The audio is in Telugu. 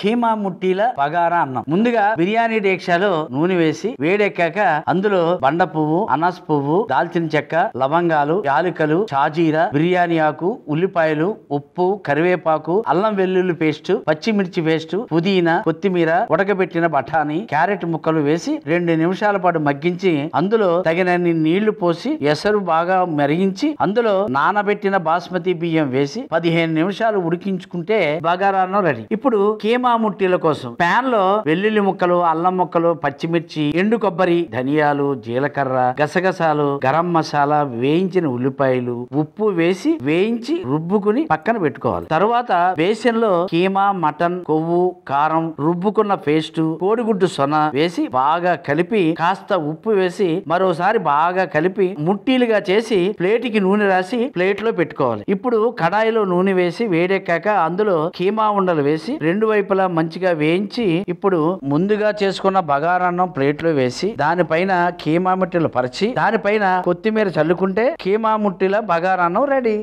కీమా ముట్టీల పగారా అన్నం ముందుగా బిర్యానీ డేక్షాలో నూనె వేసి వేడెక్కాక అందులో బండ పువ్వు అనాస్ పువ్వు దాల్చిన చెక్క లవంగాలు యాలకలు షాజీర బిర్యానీ ఆకు ఉల్లిపాయలు ఉప్పు కరివేపాకు అల్లం వెల్లుల్లి పేస్ట్ పచ్చిమిర్చి పేస్ట్ పుదీనా కొత్తిమీర ఉడకబెట్టిన బఠానీ క్యారెట్ ముక్కలు వేసి రెండు నిమిషాల పాటు మగ్గించి అందులో తగినన్ని నీళ్లు పోసి ఎసరు బాగా మరిగించి అందులో నానబెట్టిన బాస్మతి బియ్యం వేసి పదిహేను నిమిషాలు ఉడికించుకుంటే బగారాన్నం రెడీ ఇప్పుడు కీమ ముట్టీల కోసం ప్యాన్ లో వెల్లుల్లి ముక్కలు అల్లం ముక్కలు పచ్చిమిర్చి ఎండు కొబ్బరి ధనియాలు జీలకర్ర గసగసాలు గరం మసాలా వేయించిన ఉల్లిపాయలు ఉప్పు వేసి వేయించి రుబ్బుకుని పక్కన పెట్టుకోవాలి తరువాత బేసిన్ లో కీమా మటన్ కొవ్వు కారం రుబ్బుకున్న పేస్ట్ కోడిగుడ్డు సొన వేసి బాగా కలిపి కాస్త ఉప్పు వేసి మరోసారి బాగా కలిపి ముట్టీలుగా చేసి ప్లేట్కి నూనె రాసి ప్లేట్లో పెట్టుకోవాలి ఇప్పుడు కడాయిలో నూనె వేసి వేడెక్కాక అందులో కీమా ఉండలు వేసి రెండు వైపు వైపులా మంచిగా వేయించి ఇప్పుడు ముందుగా చేసుకున్న బగారన్నం ప్లేట్లో వేసి దానిపైన కీమా ముట్టెలు పరిచి దానిపైన కొత్తిమీర చల్లుకుంటే కీమా ముట్టిల బగారన్నం రెడీ